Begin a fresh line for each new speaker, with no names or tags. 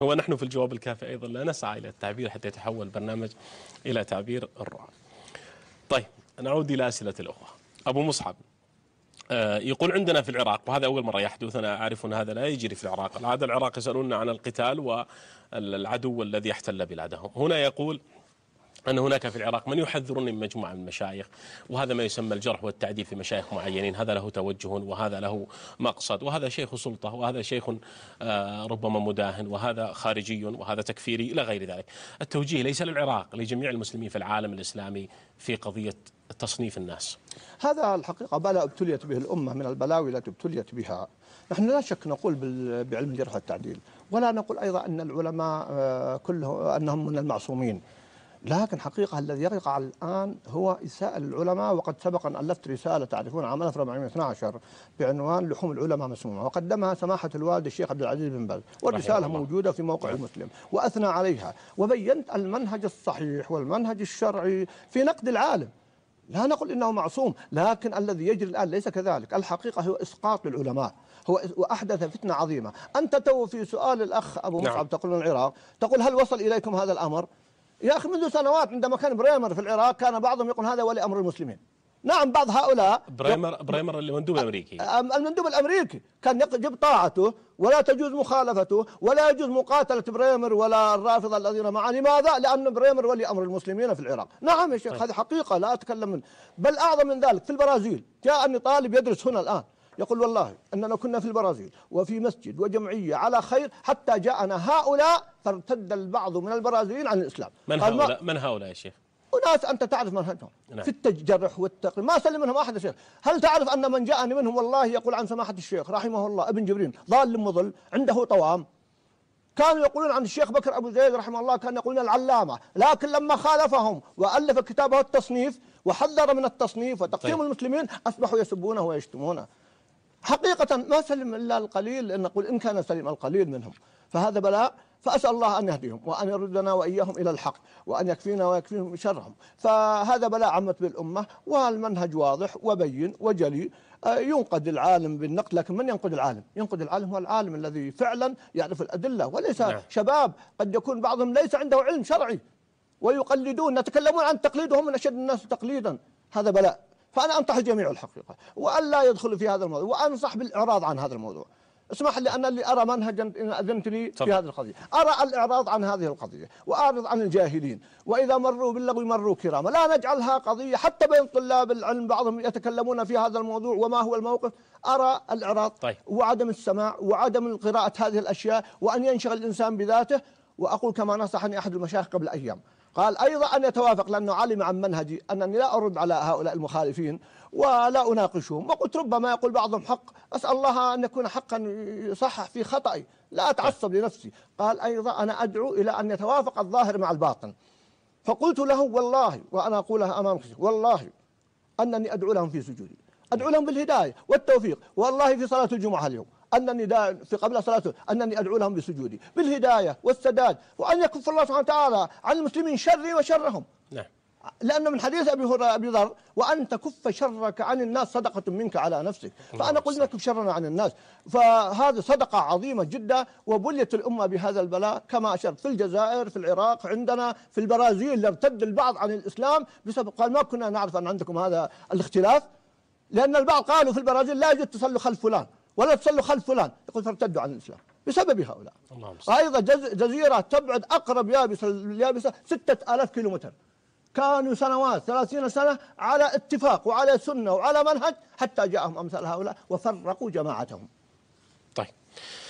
ونحن في الجواب الكافي أيضا لا نسعى إلى التعبير حتى يتحول البرنامج إلى تعبير الرعب طيب نعود إلى أسئلة الأخوة أبو مصعب آه، يقول عندنا في العراق وهذا أول مرة يحدث أنا أعرف أن هذا لا يجري في العراق العادة العراق يسالوننا عن القتال والعدو الذي احتل بلادهم هنا يقول أن هناك في العراق من يحذرني من مجموعة من المشايخ وهذا ما يسمى الجرح والتعديل في مشايخ معينين هذا له توجه وهذا له مقصد وهذا شيخ سلطة وهذا شيخ آه، ربما مداهن وهذا خارجي وهذا تكفيري إلى غير ذلك التوجيه ليس للعراق لجميع المسلمين في العالم الإسلامي في قضية تصنيف الناس
هذا الحقيقة بلاء ابتليت به الأمة من البلاوي التي ابتليت بها نحن لا شك نقول بعلم الجرح والتعديل ولا نقول أيضا أن العلماء آه، كلهم أنهم من المعصومين لكن حقيقة الذي يقع الآن هو إساءة العلماء وقد سبق أن ألفت رسالة تعرفون عام 1412 بعنوان لحوم العلماء مسمومة وقدمها سماحة الوالد الشيخ عبد العزيز بن باز والرسالة موجودة في موقع المسلم نعم. وأثنى عليها وبينت المنهج الصحيح والمنهج الشرعي في نقد العالم لا نقول انه معصوم لكن الذي يجري الان ليس كذلك الحقيقه هو اسقاط للعلماء هو واحدث فتنه عظيمه انت تو في سؤال الاخ ابو نعم. مصعب تقول من العراق تقول هل وصل اليكم هذا الامر يا أخي منذ سنوات عندما كان بريمر في العراق كان بعضهم يقول هذا ولي أمر المسلمين نعم بعض هؤلاء بريمر
بريمر المندوب الامريكي
المندوب الامريكي كان يجب طاعته ولا تجوز مخالفته ولا يجوز مقاتله بريمر ولا الرافضه الذين معه لماذا؟ لان بريمر ولي امر المسلمين في العراق نعم يا شيخ طيب. هذه حقيقه لا اتكلم من بل اعظم من ذلك في البرازيل جاءني طالب يدرس هنا الان يقول والله أننا كنا في البرازيل وفي مسجد وجمعية على خير حتى جاءنا هؤلاء فارتد البعض من البرازيليين عن الإسلام من هؤلاء,
من هؤلاء يا شيخ
وناس أنت تعرف منهجهم نعم. في التجرح والتقريب ما سلم منهم أحد يا شيخ هل تعرف أن من جاءني منهم والله يقول عن سماحة الشيخ رحمه الله ابن جبرين ضال مضل عنده طوام كانوا يقولون عن الشيخ بكر أبو زيد رحمه الله كان يقولون العلامة لكن لما خالفهم وألف كتابه التصنيف وحذر من التصنيف وتقييم طيب. المسلمين أصبحوا يسبونه ويشتمونه حقيقة ما سلم إلا القليل لأن نقول إن كان سلم القليل منهم فهذا بلاء فأسأل الله أن يهديهم وأن يردنا وإياهم إلى الحق وأن يكفينا ويكفيهم شرهم فهذا بلاء عمت بالأمة والمنهج واضح وبين وجلي آه، ينقد العالم بالنقد لكن من ينقد العالم ينقد العالم هو العالم الذي فعلا يعرف الأدلة وليس نعم. شباب قد يكون بعضهم ليس عنده علم شرعي ويقلدون يتكلمون عن تقليدهم من أشد الناس تقليدا هذا بلاء فأنا أنصح الجميع الحقيقة وألا يدخل في هذا الموضوع وأنصح بالإعراض عن هذا الموضوع اسمح لي أنا اللي أرى منهجا إن أذنت لي في هذه القضية أرى الإعراض عن هذه القضية وأعرض عن الجاهلين وإذا مروا باللغو مروا كراما لا نجعلها قضية حتى بين طلاب العلم بعضهم يتكلمون في هذا الموضوع وما هو الموقف أرى الإعراض طيب. وعدم السماع وعدم قراءة هذه الأشياء وأن ينشغل الإنسان بذاته وأقول كما نصحني أحد المشايخ قبل أيام قال أيضا أن يتوافق لأنه علم عن منهجي أنني لا أرد على هؤلاء المخالفين ولا أناقشهم وقلت ربما يقول بعضهم حق أسأل الله أن يكون حقا يصحح في خطأي لا أتعصب لنفسي قال أيضا أنا أدعو إلى أن يتوافق الظاهر مع الباطن فقلت له والله وأنا أقولها أمام والله أنني أدعو لهم في سجودي أدعو لهم بالهداية والتوفيق والله في صلاة الجمعة اليوم أنني دا في قبل صلاته أنني أدعو لهم بسجودي بالهداية والسداد وأن يكف الله سبحانه وتعالى عن المسلمين شري وشرهم نعم لأنه من حديث أبي هريرة أبي ذر وأن تكف شرك عن الناس صدقة منك على نفسك فأنا قلت نكف شرنا عن الناس فهذه صدقة عظيمة جدا وبليت الأمة بهذا البلاء كما أشرت في الجزائر في العراق عندنا في البرازيل ارتد البعض عن الإسلام بسبب قال ما كنا نعرف أن عندكم هذا الاختلاف لأن البعض قالوا في البرازيل لا يجوز تسلخ خلف فلان ولا تصلوا خلف فلان يقول فارتدوا عن الإسلام بسبب هؤلاء أيضا جزيرة تبعد أقرب يابسة اليابسة ستة آلاف كيلومتر كانوا سنوات ثلاثين سنة على اتفاق وعلى سنة وعلى منهج حتى جاءهم أمثال هؤلاء وفرقوا جماعتهم طيب